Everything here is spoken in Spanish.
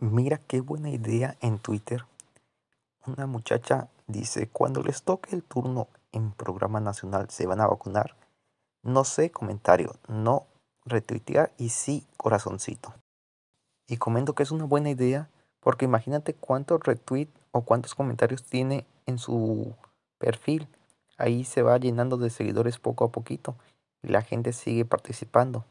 Mira qué buena idea en Twitter. Una muchacha dice, cuando les toque el turno en programa nacional, ¿se van a vacunar? No sé, comentario, no retuitear y sí, corazoncito. Y comento que es una buena idea porque imagínate cuántos retweet o cuántos comentarios tiene en su perfil. Ahí se va llenando de seguidores poco a poquito y la gente sigue participando.